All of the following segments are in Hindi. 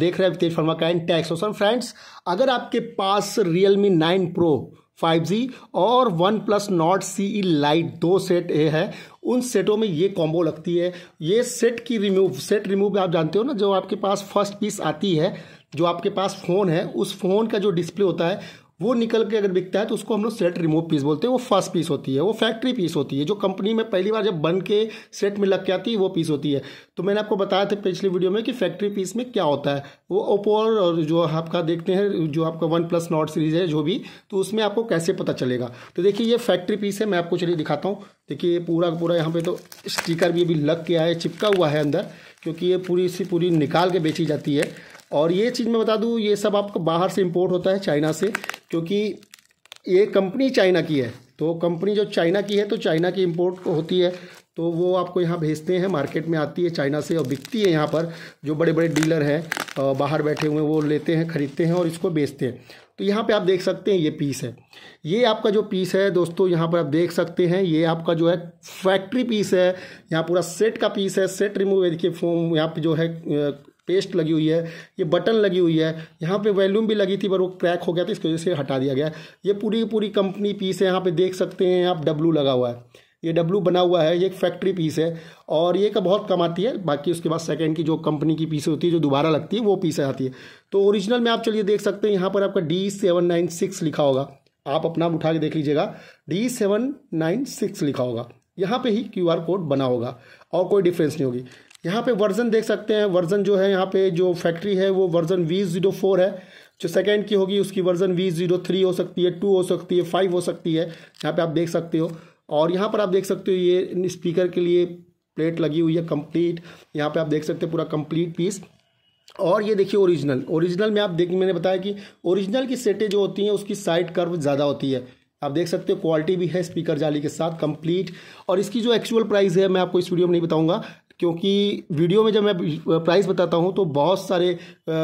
देख रहे हैं तेज फर्मा का एंड टैक्स और फ्रेंड्स अगर आपके पास Realme nine pro 5G और OnePlus Nord C E Lite दो सेट ए है उन सेटों में ये कॉम्बो लगती है ये सेट की रिमूव सेट रिमूव आप जानते हो ना जो आपके पास फर्स्ट पीस आती है जो आपके पास फ़ोन है उस फ़ोन का जो डिस्प्ले होता है वो निकल के अगर बिकता है तो उसको हम लोग सेट रिमूव पीस बोलते हैं वो फर्स्ट पीस होती है वो फैक्ट्री पीस होती है जो कंपनी में पहली बार जब बन के सेट में लग के आती है वो पीस होती है तो मैंने आपको बताया था पिछली वीडियो में कि फैक्ट्री पीस में क्या होता है वो ओप्पो और जो आपका देखते हैं जो आपका वन प्लस नॉट सीरीज है जो भी तो उसमें आपको कैसे पता चलेगा तो देखिए ये फैक्ट्री पीस है मैं आपको चलिए दिखाता हूँ देखिए पूरा पूरा यहाँ पर तो स्टीकर भी अभी लग के आया चिपका हुआ है अंदर क्योंकि ये पूरी सी पूरी निकाल के बेची जाती है और ये चीज़ मैं बता दूँ ये सब आपका बाहर से इम्पोर्ट होता है चाइना से क्योंकि ये कंपनी चाइना की है तो कंपनी जो चाइना की है तो चाइना की इम्पोर्ट होती है तो वो आपको यहाँ भेजते हैं मार्केट में आती है चाइना से और बिकती है यहाँ पर जो बड़े बड़े डीलर हैं बाहर बैठे हुए वो लेते हैं ख़रीदते हैं और इसको बेचते हैं तो यहाँ पे आप देख सकते हैं ये पीस है ये आपका जो पीस है दोस्तों यहाँ पर आप देख सकते हैं ये आपका जो है फैक्ट्री पीस है यहाँ पूरा सेट का पीस है सेट रिमूव देखिए फोम यहाँ पे जो है पेस्ट लगी हुई है ये बटन लगी हुई है यहाँ पे वैल्यूम भी लगी थी पर वो क्रैक हो गया था इसकी वजह से हटा दिया गया ये पूरी पूरी कंपनी पीस है यहाँ पे देख सकते हैं आप डब्लू लगा हुआ है ये डब्लू बना हुआ है ये एक फैक्ट्री पीस है और ये का बहुत कम आती है बाकी उसके बाद सेकेंड की जो कंपनी की पीस होती है जो दोबारा लगती है वो पीसें आती है तो ओरिजिनल में आप चलिए देख सकते हैं यहाँ पर आपका डी सेवन नाइन सिक्स लिखा होगा आप अपना उठा के देख लीजिएगा डी सेवन नाइन सिक्स लिखा होगा यहाँ पे ही क्यू आर कोड बना होगा और कोई डिफरेंस नहीं होगी यहाँ पे वर्जन देख सकते हैं वर्जन जो है यहाँ पे जो फैक्ट्री है वो वर्जन वी जीरो फोर है जो सेकेंड की होगी उसकी वर्जन वी जीरो थ्री हो सकती है टू हो सकती है फाइव हो सकती है यहाँ पे आप देख सकते हो और यहाँ पर आप देख सकते हो ये स्पीकर के लिए प्लेट लगी हुई है कम्प्लीट यहाँ पर आप देख सकते हो पूरा कम्प्लीट पीस और ये देखिए ओरिजिनल ओरिजिनल में आप देख मैंने बताया कि ओरिजिनल की सेटें जो होती हैं उसकी साइड कर्व ज़्यादा होती है आप देख सकते हो क्वालिटी भी है स्पीकर जाली के साथ कंप्लीट और इसकी जो एक्चुअल प्राइस है मैं आपको इस वीडियो में नहीं बताऊंगा क्योंकि वीडियो में जब मैं प्राइस बताता हूँ तो बहुत सारे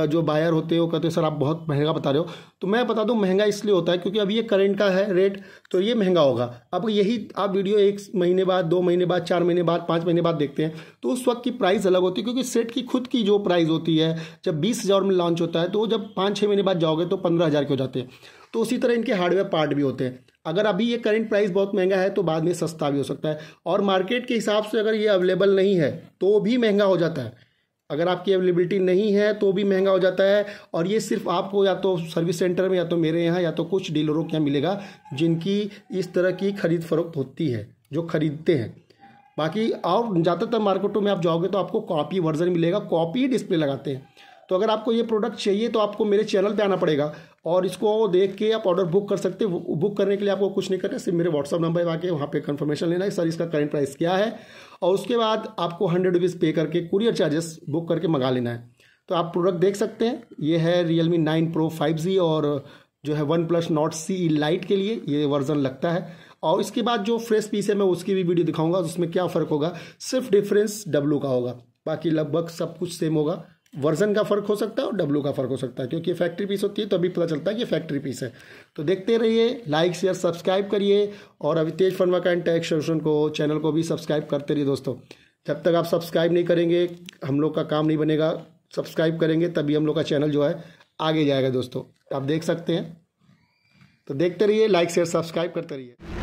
जो बायर होते हैं वो कहते हैं सर आप बहुत महंगा बता रहे हो तो मैं बता दूँ महंगा इसलिए होता है क्योंकि अभी ये करेंट का है रेट तो ये महंगा होगा अब यही आप वीडियो एक महीने बाद दो महीने बाद चार महीने बाद पाँच महीने बाद देखते हैं तो उस वक्त की प्राइस अलग होती है क्योंकि सेट की खुद की जो प्राइस होती है जब बीस हज़ार में लॉन्च होता है तो जब पाँच छः महीने बाद जाओगे तो पंद्रह हज़ार के हो जाते हैं तो उसी तरह इनके हार्डवेयर पार्ट भी होते हैं अगर अभी ये करंट प्राइस बहुत महंगा है तो बाद में सस्ता भी हो सकता है और मार्केट के हिसाब से अगर ये अवेलेबल नहीं है तो भी महंगा हो जाता है अगर आपकी अवेलेबिलिटी नहीं है तो भी महंगा हो जाता है और ये सिर्फ आपको या तो सर्विस सेंटर में या तो मेरे यहाँ या तो कुछ डीलरों के यहाँ मिलेगा जिनकी इस तरह की खरीद फरोख्त होती है जो ख़रीदते हैं बाकी और ज़्यादातर मार्केटों में आप जाओगे तो आपको कॉपी वर्जन मिलेगा कॉपी डिस्प्ले लगाते हैं तो अगर आपको ये प्रोडक्ट चाहिए तो आपको मेरे चैनल पे आना पड़ेगा और इसको देख के आप ऑर्डर बुक कर सकते हो बुक करने के लिए आपको कुछ नहीं करना सिर्फ मेरे व्हाट्सअप नंबर पर आके वहाँ पे कन्फर्मेशन लेना है सर इसका करेंट प्राइस क्या है और उसके बाद आपको हंड्रेड रुपीज़ पे करके कुरियर चार्जेस बुक करके मंगा लेना है तो आप प्रोडक्ट देख सकते हैं ये है Realme nine pro five G और जो है OnePlus Nord C Lite के लिए ये वर्जन लगता है और इसके बाद जो फ्रेश पीस है मैं उसकी भी वीडियो दिखाऊंगा उसमें क्या फ़र्क होगा सिर्फ डिफरेंस डब्लू का होगा बाकी लगभग सब कुछ सेम होगा वर्जन का फ़र्क हो सकता है और डब्लू का फ़र्क हो सकता है क्योंकि फैक्ट्री पीस होती है तो अभी पता चलता है कि फैक्ट्री पीस है तो देखते रहिए लाइक शेयर सब्सक्राइब करिए और अभी तेज फर्मा का एंड सोल्यूशन को चैनल को भी सब्सक्राइब करते रहिए दोस्तों जब तक आप सब्सक्राइब नहीं करेंगे हम लोग का काम नहीं बनेगा सब्सक्राइब करेंगे तभी हम लोग का चैनल जो है आगे जाएगा दोस्तों आप देख सकते हैं तो देखते रहिए लाइक शेयर सब्सक्राइब करते रहिए